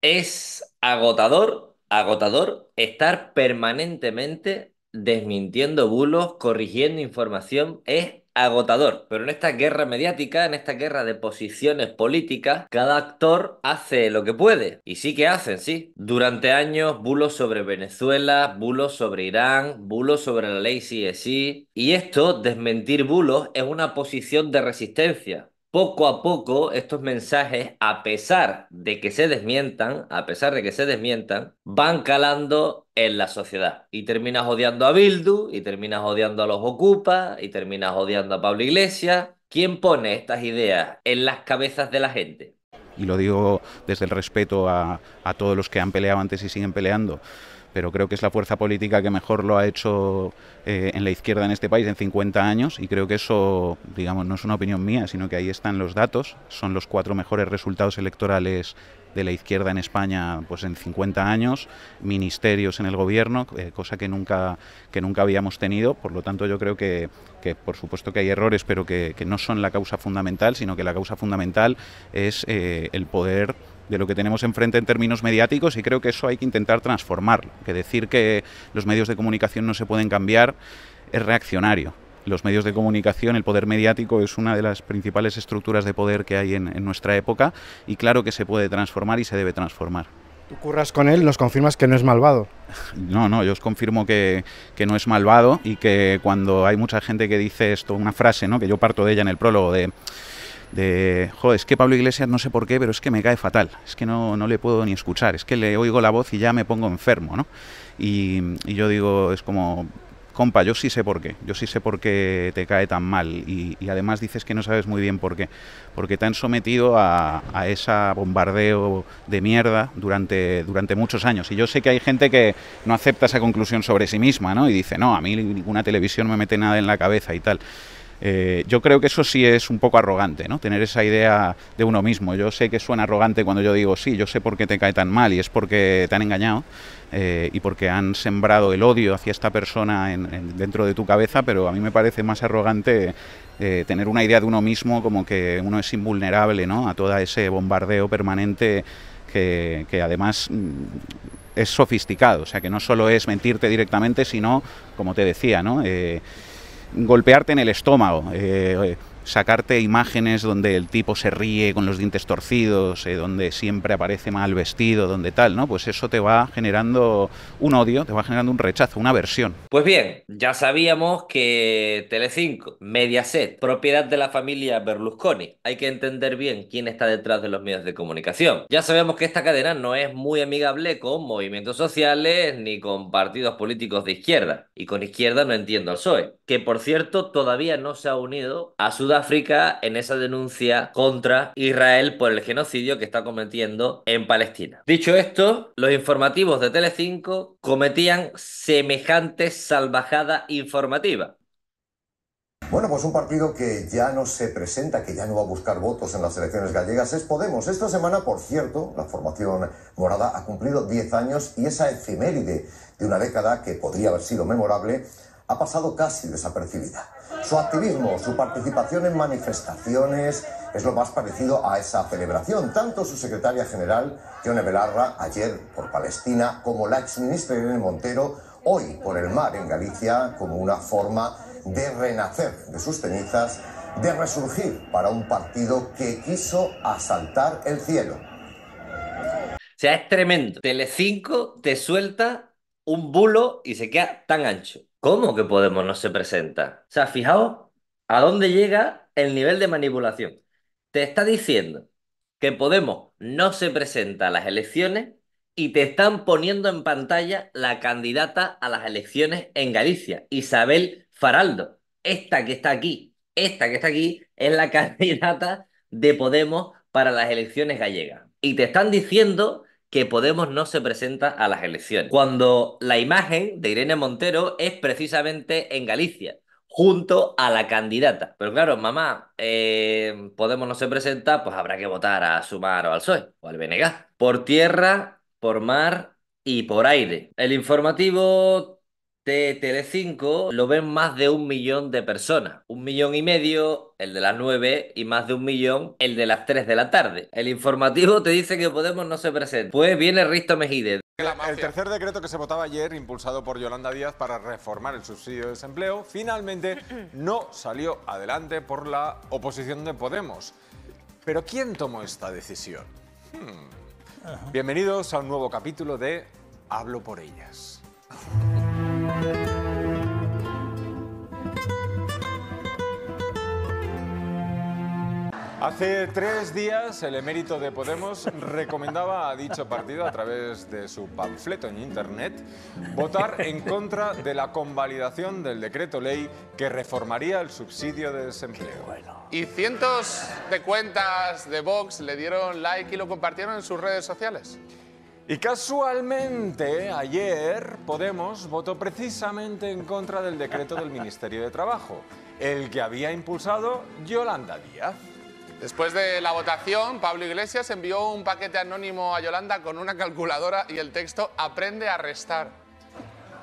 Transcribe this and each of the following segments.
Es agotador, agotador estar permanentemente desmintiendo bulos, corrigiendo información, es agotador. Pero en esta guerra mediática, en esta guerra de posiciones políticas, cada actor hace lo que puede. Y sí que hacen, sí. Durante años, bulos sobre Venezuela, bulos sobre Irán, bulos sobre la ley CSI. Y esto, desmentir bulos, es una posición de resistencia poco a poco estos mensajes, a pesar de que se desmientan, a pesar de que se desmientan, van calando en la sociedad. Y terminas odiando a Bildu, y terminas odiando a los Ocupa, y terminas odiando a Pablo Iglesias. ¿Quién pone estas ideas en las cabezas de la gente? Y lo digo desde el respeto a todos los que han peleado antes y siguen peleando pero creo que es la fuerza política que mejor lo ha hecho eh, en la izquierda en este país en 50 años y creo que eso, digamos, no es una opinión mía, sino que ahí están los datos, son los cuatro mejores resultados electorales de la izquierda en España pues en 50 años, ministerios en el gobierno, eh, cosa que nunca, que nunca habíamos tenido, por lo tanto yo creo que, por supuesto que hay errores, pero que, no son la causa fundamental, sino que la causa fundamental es eh, el poder de lo que tenemos enfrente en términos mediáticos y creo que eso hay que intentar transformar. que decir que los medios de comunicación no se pueden cambiar es reaccionario. Los medios de comunicación, el poder mediático es una de las principales estructuras de poder que hay en, nuestra época y claro que se puede transformar y se debe transformar. Tú curras con él, nos confirmas que no es malvado. No, no, yo os confirmo que, que, no es malvado y que cuando hay mucha gente que dice esto, una frase, ¿no? que yo parto de ella en el prólogo, de de, joder, es que Pablo Iglesias no sé por qué, pero es que me cae fatal, es que no, no le puedo ni escuchar, es que le oigo la voz y ya me pongo enfermo, ¿no? Y, yo digo, es como, compa, yo sí sé por qué, yo sí sé por qué te cae tan mal y, además dices que no sabes muy bien por qué, porque te han sometido a, a ese bombardeo de mierda durante, durante muchos años y yo sé que hay gente que no acepta esa conclusión sobre sí misma ¿no? y dice, no, a mí ninguna televisión me mete nada en la cabeza y tal. Eh, yo creo que eso sí es un poco arrogante, ¿no? Tener esa idea de uno mismo. Yo sé que suena arrogante cuando yo digo, sí, yo sé por qué te cae tan mal y es porque te han engañado eh, y porque han sembrado el odio hacia esta persona dentro de tu cabeza, pero a mí me parece más arrogante eh, tener una idea de uno mismo como que uno es invulnerable, ¿no? A todo ese bombardeo permanente que, que además mm, es sofisticado, o sea, que no solo es mentirte directamente, sino, como te decía, ¿no? golpearte en el estómago. Eh, sacarte imágenes donde el tipo se ríe con los dientes torcidos, eh, donde siempre aparece mal vestido, donde tal, ¿no? Pues eso te va generando un odio, te va generando un rechazo, una aversión. Pues bien, ya sabíamos que Telecinco, Mediaset, propiedad de la familia Berlusconi. Hay que entender bien quién está detrás de los medios de comunicación. Ya sabemos que esta cadena no es muy amigable con movimientos sociales ni con partidos políticos de izquierda. Y con izquierda no entiendo al PSOE, que por cierto todavía no se ha unido a Sudán África en esa denuncia contra Israel por el genocidio que está cometiendo en Palestina. Dicho esto, los informativos de Telecinco cometían semejante salvajada informativa. Bueno, pues un partido que ya no se presenta, que ya no va a buscar votos en las elecciones gallegas es Podemos. Esta semana, por cierto, la formación morada ha cumplido 10 años y esa efeméride de una década que podría haber sido memorable ha pasado casi desapercibida. Su activismo, su participación en manifestaciones es lo más parecido a esa celebración. Tanto su secretaria general, Yone Belarra, ayer por Palestina, como la exministra Irene Montero, hoy por el mar en Galicia, como una forma de renacer de sus cenizas, de resurgir para un partido que quiso asaltar el cielo. O sea, es tremendo. Telecinco te suelta un bulo y se queda tan ancho. ¿Cómo que Podemos no se presenta? O sea, fijaos a dónde llega el nivel de manipulación. Te está diciendo que Podemos no se presenta a las elecciones y te están poniendo en pantalla la candidata a las elecciones en Galicia, Isabel Faraldo. Esta que está aquí, esta que está aquí es la candidata de Podemos para las elecciones gallegas. Y te están diciendo que Podemos no se presenta a las elecciones, cuando la imagen de Irene Montero es precisamente en Galicia junto a la candidata. Pero claro, mamá, eh, Podemos no se presenta, pues habrá que votar a Sumar o al PSOE o al BNG. Por tierra, por mar y por aire. El informativo de 5 lo ven más de un millón de personas. Un millón y medio, el de las 9 y más de un millón, el de las 3 de la tarde. El informativo te dice que Podemos no se presenta. Pues viene Risto Mejide. El, tercer decreto que se votaba ayer, impulsado por Yolanda Díaz para reformar el subsidio de desempleo, finalmente no salió adelante por la oposición de Podemos. Pero ¿quién tomó esta decisión? Hmm. Bienvenidos a un nuevo capítulo de Hablo por ellas. Hace tres días el emérito de Podemos recomendaba a dicho partido a través de su panfleto en Internet votar en contra de la convalidación del decreto ley que reformaría el subsidio de desempleo. Y cientos de cuentas de Vox le dieron like y lo compartieron en sus redes sociales. Y casualmente, ayer Podemos votó precisamente en contra del decreto del Ministerio de Trabajo, el que había impulsado Yolanda Díaz. Después de la votación, Pablo Iglesias envió un paquete anónimo a Yolanda con una calculadora y el texto Aprende a restar.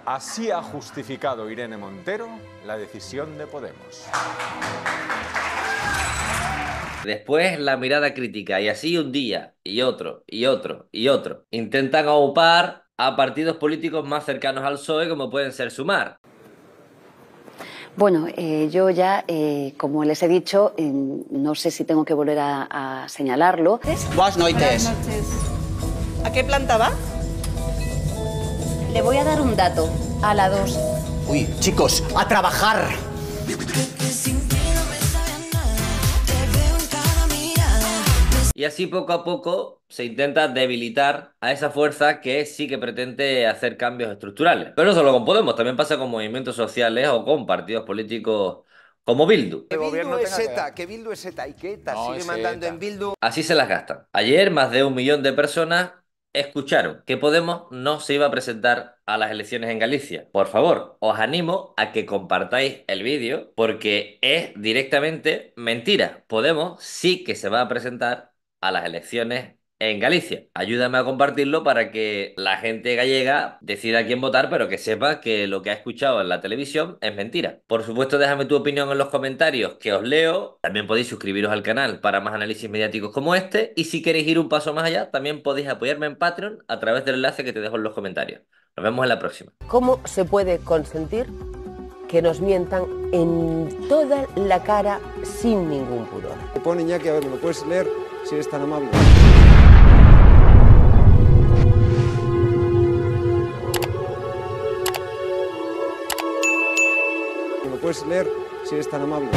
Así ha justificado Irene Montero la decisión de Podemos. Después la mirada crítica y así un día y otro y otro y otro. Intentan aupar a partidos políticos más cercanos al PSOE como pueden ser Sumar. Bueno, eh, yo ya, eh, como les he dicho, eh, no sé si tengo que volver a, señalarlo. Buenas noches. ¿A qué planta va? Le voy a dar un dato, a la 2. Uy, chicos, a trabajar. Y así poco a poco se intenta debilitar a esa fuerza que sí que pretende hacer cambios estructurales. Pero no solo con Podemos, también pasa con movimientos sociales o con partidos políticos como Bildu. Que Bildu es que Bildu es y que ETA sigue mandando en Bildu. Así se las gastan. Ayer más de un millón de personas escucharon que Podemos no se iba a presentar a las elecciones en Galicia. Por favor, os animo a que compartáis el vídeo porque es directamente mentira. Podemos sí que se va a presentar a las elecciones en Galicia. Ayúdame a compartirlo para que la gente gallega decida quién votar, pero que sepa que lo que ha escuchado en la televisión es mentira. Por supuesto, déjame tu opinión en los comentarios que os leo. También podéis suscribiros al canal para más análisis mediáticos como este. Y si queréis ir un paso más allá, también podéis apoyarme en Patreon a través del enlace que te dejo en los comentarios. Nos vemos en la próxima. ¿Cómo se puede consentir que nos mientan en toda la cara sin ningún pudor? Te pone ya que, a ver, ¿me lo puedes leer? si eres tan amable. ¿Me puedes leer si eres tan amable?